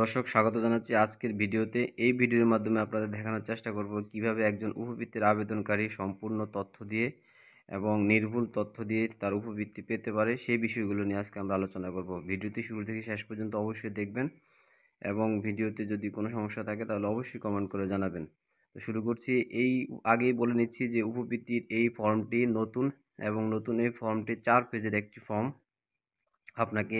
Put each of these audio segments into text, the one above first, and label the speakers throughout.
Speaker 1: দর্শক স্বাগত জানাচ্ছি আজকের ভিডিওতে এই ভিডিওর মাধ্যমে আপনাদের দেখানোর চেষ্টা করব কিভাবে একজন উপবৃত্তির আবেদনকারী সম্পূর্ণ তথ্য দিয়ে এবং নির্ভুল তথ্য দিয়ে তার উপবৃত্তি পেতে পারে সেই বিষয়গুলো নিয়ে আজকে আমরা আলোচনা করব ভিডিওটি শুরু থেকে শেষ পর্যন্ত অবশ্যই দেখবেন এবং ভিডিওতে যদি কোনো সমস্যা থাকে তাহলে অবশ্যই কমেন্ট করে জানাবেন তো শুরু করছি এই আগেই বলে নিচ্ছি যে উপবৃত্তির এই ফর্মটি নতুন এবং নতুন এই ফর্মটি চার পেজের একটি ফর্ম আপনাকে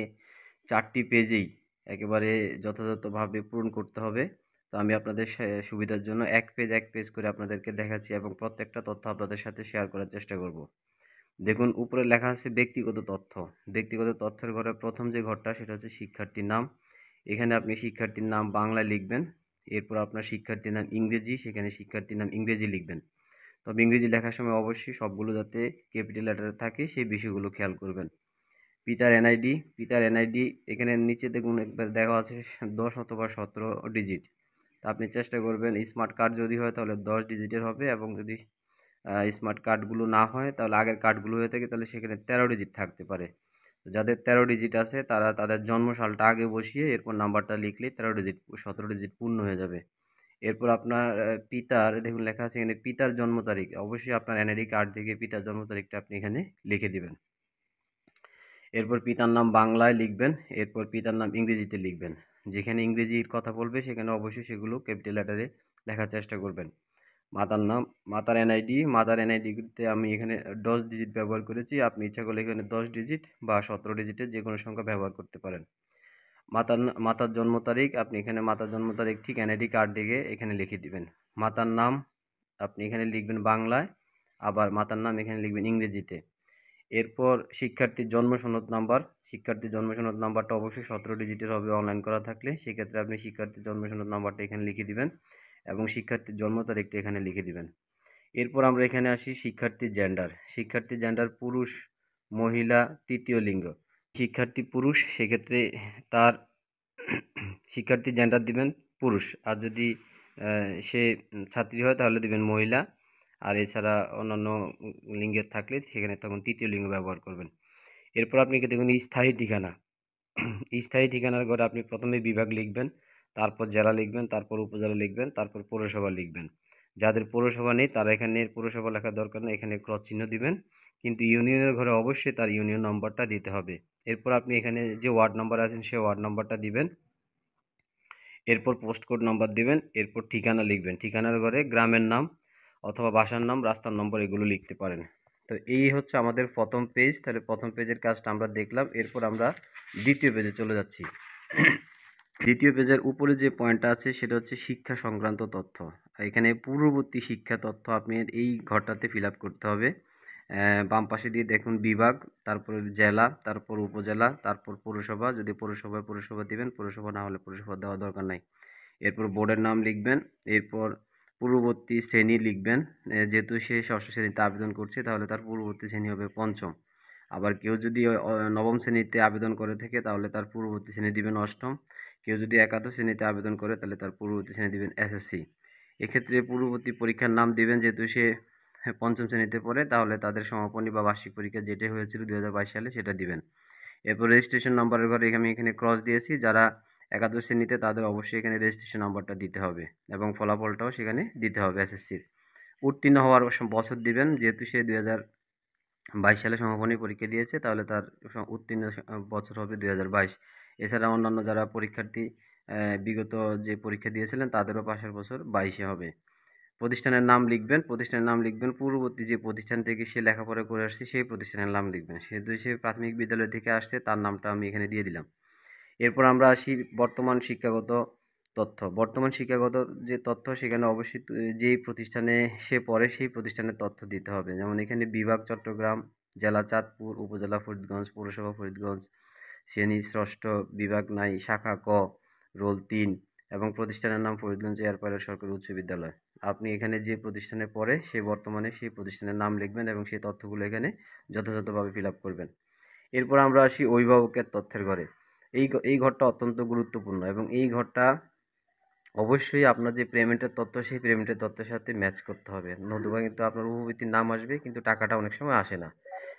Speaker 1: চারটি পেজেই একেবারে যথাযথভাবে পূরণ করতে হবে তো আমি আপনাদের সুবিধার জন্য এক পেজ এক পেজ করে আপনাদেরকে দেখাচ্ছি এবং প্রত্যেকটা তথ্য আপনাদের সাথে শেয়ার করার চেষ্টা করব দেখুন উপরে লেখা আছে ব্যক্তিগত তথ্য ব্যক্তিগত তথ্যের ঘরে প্রথম যে ঘরটা সেটা হচ্ছে শিক্ষার্থীর নাম এখানে আপনি শিক্ষার্থীর নাম বাংলায় লিখবেন এরপর আপনার শিক্ষার্থীর নাম ইংরেজি সেখানে শিক্ষার্থীর নাম ইংরেজি লিখবেন তবে ইংরেজি লেখার সময় অবশ্যই সবগুলো যাতে ক্যাপিটাল লেটারে থাকে সেই বিষয়গুলো খেয়াল করবেন পিতার এনআইডি পিতার এনআইডি এখানে নিচে দেখুন একবার দেখা আছে দশ অথবা সতেরো ডিজিট তা আপনি চেষ্টা করবেন স্মার্ট কার্ড যদি হয় তাহলে দশ ডিজিটের হবে এবং যদি স্মার্ট কার্ডগুলো না হয় তাহলে আগের কার্ডগুলো হয়ে থাকে তাহলে সেখানে তেরো ডিজিট থাকতে পারে যাদের তেরো ডিজিট আছে তারা তাদের জন্মসালটা আগে বসিয়ে এরপর নাম্বারটা লিখলে তেরো ডিজিট সতেরো ডিজিট পূর্ণ হয়ে যাবে এরপর আপনার পিতার দেখুন লেখা আছে এখানে পিতার জন্ম তারিখ অবশ্যই আপনার এনআইডি কার্ড থেকে পিতার জন্ম তারিখটা আপনি এখানে লিখে দেবেন এরপর পিতার নাম বাংলায় লিখবেন এরপর পিতার নাম ইংরেজিতে লিখবেন যেখানে ইংরেজির কথা বলবে সেখানে অবশ্যই সেগুলো ক্যাপিটাল লেটারে লেখার চেষ্টা করবেন মাতার নাম মাতার এনআইডি মাতার এনআইডিতে আমি এখানে দশ ডিজিট ব্যবহার করেছি আপনি ইচ্ছা করলে এখানে দশ ডিজিট বা সতেরো ডিজিটের যে কোনো সংখ্যা ব্যবহার করতে পারেন মাতার মাতার জন্ম তারিখ আপনি এখানে মাতার জন্ম তারিখ ঠিক এনআইডি কার্ড দিকে এখানে লিখে দিবেন মাতার নাম আপনি এখানে লিখবেন বাংলায় আবার মাতার নাম এখানে লিখবেন ইংরেজিতে এরপর শিক্ষার্থীর জন্ম সনদ নাম্বার শিক্ষার্থীর জন্ম সনদ নাম্বারটা অবশ্যই সতেরো ডিজিটের হবে অনলাইন করা থাকলে সেক্ষেত্রে আপনি শিক্ষার্থীর জন্ম সনদ নাম্বারটা এখানে লিখে দিবেন এবং শিক্ষার্থীর জন্ম তারিখটা এখানে লিখে দিবেন এরপর আমরা এখানে আসি শিক্ষার্থীর জেন্ডার শিক্ষার্থীর জেন্ডার পুরুষ মহিলা তৃতীয় লিঙ্গ শিক্ষার্থী পুরুষ সেক্ষেত্রে তার শিক্ষার্থীর জেন্ডার দিবেন পুরুষ আর যদি সে ছাত্রী হয় তাহলে দিবেন মহিলা আর এছাড়া অন্যান্য লিঙ্গের থাকলে সেখানে তখন তৃতীয় লিঙ্গ ব্যবহার করবেন এরপর আপনি দেখুন স্থায়ী ঠিকানা স্থায়ী ঠিকানার ঘরে আপনি প্রথমে বিভাগ লিখবেন তারপর জেলা লিখবেন তারপর উপজেলা লিখবেন তারপর পৌরসভা লিখবেন যাদের পৌরসভা নেই তারা এখানে পৌরসভা লেখার দরকার নেই এখানে ক্রস চিহ্ন দিবেন কিন্তু ইউনিয়নের ঘরে অবশ্যই তার ইউনিয়ন নম্বরটা দিতে হবে এরপর আপনি এখানে যে ওয়ার্ড নম্বর আছেন সেই ওয়ার্ড নম্বরটা দিবেন এরপর পোস্ট কোড নম্বর দিবেন এরপর ঠিকানা লিখবেন ঠিকানার ঘরে গ্রামের নাম অথবা বাসার নাম রাস্তার নম্বর এগুলো লিখতে পারেন তো এই হচ্ছে আমাদের প্রথম পেজ তাহলে প্রথম পেজের কাজটা আমরা দেখলাম এরপর আমরা দ্বিতীয় পেজে চলে যাচ্ছি দ্বিতীয় পেজের উপরে যে পয়েন্টটা আছে সেটা হচ্ছে শিক্ষা সংক্রান্ত তথ্য এখানে পূর্ববর্তী শিক্ষা তথ্য আপনি এই ঘরটাতে ফিল করতে হবে বাম পাশে দিয়ে দেখুন বিভাগ তারপরে জেলা তারপর উপজেলা তারপর পৌরসভা যদি পৌরসভায় পৌরসভা দিবেন পৌরসভা না হলে পৌরসভা দেওয়া দরকার নাই এরপর বোর্ডের নাম লিখবেন এরপর পূর্ববর্তী শ্রেণী লিখবেন যেহেতু সে ষষ্ঠ শ্রেণীতে আবেদন করছে তাহলে তার পূর্ববর্তী শ্রেণী হবে পঞ্চম আবার কেউ যদি নবম শ্রেণীতে আবেদন করে থাকে তাহলে তার পূর্ববর্তী শ্রেণী দিবেন অষ্টম কেউ যদি একাদশ শ্রেণীতে আবেদন করে তাহলে তার পূর্ববর্তী শ্রেণী দিবেন এসএসসি এক্ষেত্রে পূর্ববর্তী পরীক্ষার নাম দিবেন যেহেতু সে পঞ্চম শ্রেণীতে পড়ে তাহলে তাদের সমাপনী বা বার্ষিক পরীক্ষা যেটা হয়েছিল দু সালে সেটা দিবেন এরপর রেজিস্ট্রেশন নম্বরের ঘরে আমি এখানে ক্রস দিয়েছি যারা একাদশ শ্রেণীতে তাদের অবশ্যই এখানে রেজিস্ট্রেশন নম্বরটা দিতে হবে এবং ফলাফলটাও সেখানে দিতে হবে এসএসসির উত্তীর্ণ হওয়ার বছর দিবেন যেহেতু সে দুই হাজার বাইশ সালে সমাপনী পরীক্ষা দিয়েছে তাহলে তার উত্তীর্ণ বছর হবে দুই হাজার বাইশ এছাড়া অন্যান্য যারা পরীক্ষার্থী বিগত যে পরীক্ষা দিয়েছিলেন তাদেরও পাশের বছর বাইশে হবে প্রতিষ্ঠানের নাম লিখবেন প্রতিষ্ঠানের নাম লিখবেন পূর্ববর্তী যে প্রতিষ্ঠান থেকে সে লেখাপড়া করে আসছে সেই প্রতিষ্ঠানের নাম লিখবেন সেহেতু সে প্রাথমিক বিদ্যালয় থেকে আসছে তার নামটা আমি এখানে দিয়ে দিলাম এরপর আমরা আসি বর্তমান শিক্ষাগত তথ্য বর্তমান শিক্ষাগত যে তথ্য সেখানে অবশ্যই যেই প্রতিষ্ঠানে সে পড়ে সেই প্রতিষ্ঠানের তথ্য দিতে হবে যেমন এখানে বিভাগ চট্টগ্রাম জেলা চাঁদপুর উপজেলা ফরিদগঞ্জ পৌরসভা ফরিদগঞ্জ শ্রেণী ষষ্ঠ বিভাগ নাই শাখা ক রোল তিন এবং প্রতিষ্ঠানের নাম ফরিদগঞ্জ এয়ারপাইলট সরকারি উচ্চ বিদ্যালয় আপনি এখানে যে প্রতিষ্ঠানে পড়ে সেই বর্তমানে সেই প্রতিষ্ঠানের নাম লিখবেন এবং সেই তথ্যগুলো এখানে যথাযথভাবে ফিল করবেন এরপর আমরা আসি অভিভাবকের তথ্যের ঘরে এই এই ঘরটা অত্যন্ত গুরুত্বপূর্ণ এবং এই ঘরটা অবশ্যই আপনার যে পেমেন্টের তথ্য সেই পেমেন্টের তথ্যের সাথে ম্যাচ করতে হবে নতুবা কিন্তু আপনার উপবৃত্তির নাম আসবে কিন্তু টাকাটা অনেক সময় আসে না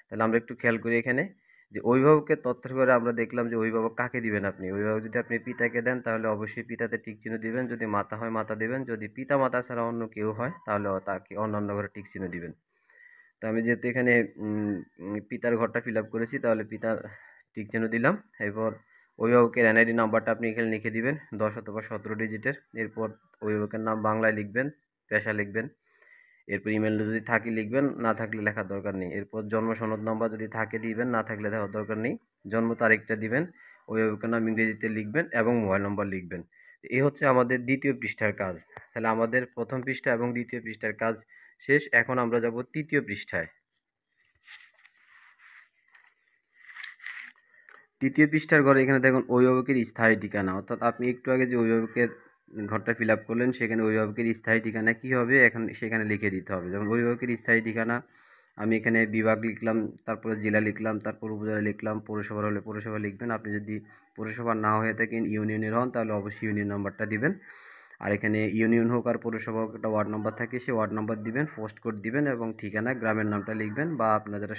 Speaker 1: তাহলে আমরা একটু খেয়াল করি এখানে যে অভিভাবকের তত্ত্বের করে আমরা দেখলাম যে অভিভাবক কাকে দিবেন আপনি অভিভাবক যদি আপনি পিতাকে দেন তাহলে অবশ্যই পিতাতে টিক চিহ্ন দিবেন যদি মাতা হয় মাতা দেবেন যদি পিতা মাতা ছাড়া অন্য কেউ হয় তাহলে তাকে অন্যান্য ঘরে টিক চিহ্ন দিবেন তো আমি যেহেতু এখানে পিতার ঘরটা ফিল আপ করেছি তাহলে পিতার টিক চিহ্ন দিলাম এরপর অভিভাবকের এনআইডি নাম্বারটা আপনি এখানে লিখে দিবেন দশ অথবা সতেরো ডিজিটের এরপর অভিভাবকের নাম বাংলায় লিখবেন পেশা লিখবেন এরপর ইমেল যদি থাকে লিখবেন না থাকলে লেখার দরকার নেই এরপর জন্ম সনদ নাম্বার যদি থাকে দিবেন না থাকলে দেওয়ার দরকার নেই জন্ম তারিখটা দিবেন অভিভাবকের নাম ইংরেজিতে লিখবেন এবং মোবাইল নম্বর লিখবেন এই হচ্ছে আমাদের দ্বিতীয় পৃষ্ঠার কাজ তাহলে আমাদের প্রথম পৃষ্ঠা এবং দ্বিতীয় পৃষ্ঠার কাজ শেষ এখন আমরা যাব তৃতীয় পৃষ্ঠায় তৃতীয় পৃষ্ঠার ঘরে এখানে দেখুন অভিভাবকের স্থায়ী ঠিকানা অর্থাৎ আপনি একটু আগে যে অভিভাবকের ঘরটা ফিল আপ করলেন সেখানে অভিভাবকের স্থায়ী ঠিকানা কী হবে এখন সেখানে লিখে দিতে হবে যেমন অভিভাবকের স্থায়ী ঠিকানা আমি এখানে বিভাগ লিখলাম তারপরে জেলা লিখলাম তারপর উপজেলা লিখলাম পৌরসভা হলে পৌরসভা লিখবেন আপনি যদি পৌরসভা না হয়ে থাকেন ইউনিয়নের হন তাহলে অবশ্যই ইউনিয়ন নাম্বারটা দিবেন আর এখানে ইউনিয়ন হোক আর পৌরসভা হোক একটা ওয়ার্ড নাম্বার থাকে সে ওয়ার্ড নাম্বার দিবেন পোস্ট কোড দিবেন এবং ঠিকানা গ্রামের নামটা লিখবেন বা আপনার যেটা